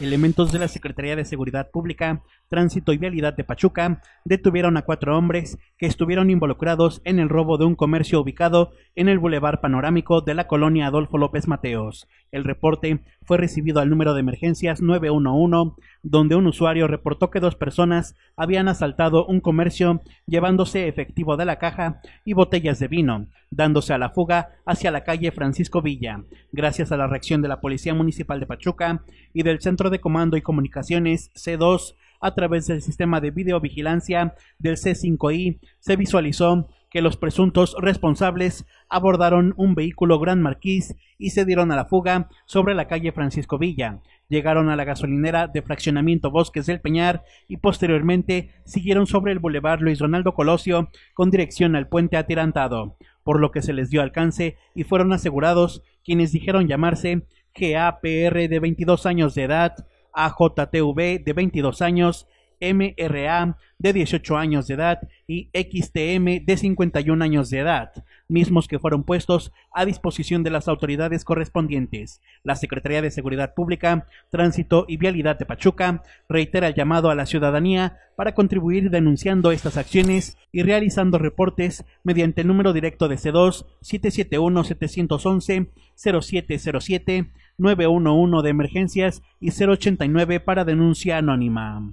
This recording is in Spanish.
Elementos de la Secretaría de Seguridad Pública, Tránsito y Vialidad de Pachuca detuvieron a cuatro hombres que estuvieron involucrados en el robo de un comercio ubicado en el Boulevard Panorámico de la colonia Adolfo López Mateos el reporte fue recibido al número de emergencias 911, donde un usuario reportó que dos personas habían asaltado un comercio llevándose efectivo de la caja y botellas de vino, dándose a la fuga hacia la calle Francisco Villa. Gracias a la reacción de la Policía Municipal de Pachuca y del Centro de Comando y Comunicaciones C2, a través del sistema de videovigilancia del C5I, se visualizó que los presuntos responsables abordaron un vehículo Gran Marquís y se dieron a la fuga sobre la calle Francisco Villa. Llegaron a la gasolinera de fraccionamiento Bosques del Peñar y posteriormente siguieron sobre el bulevar Luis Ronaldo Colosio con dirección al puente atirantado, por lo que se les dio alcance y fueron asegurados quienes dijeron llamarse GAPR de 22 años de edad, AJTV de 22 años MRA de 18 años de edad y XTM de 51 años de edad, mismos que fueron puestos a disposición de las autoridades correspondientes. La Secretaría de Seguridad Pública, Tránsito y Vialidad de Pachuca reitera el llamado a la ciudadanía para contribuir denunciando estas acciones y realizando reportes mediante el número directo de C2 771 711 0707 911 de emergencias y 089 para denuncia anónima.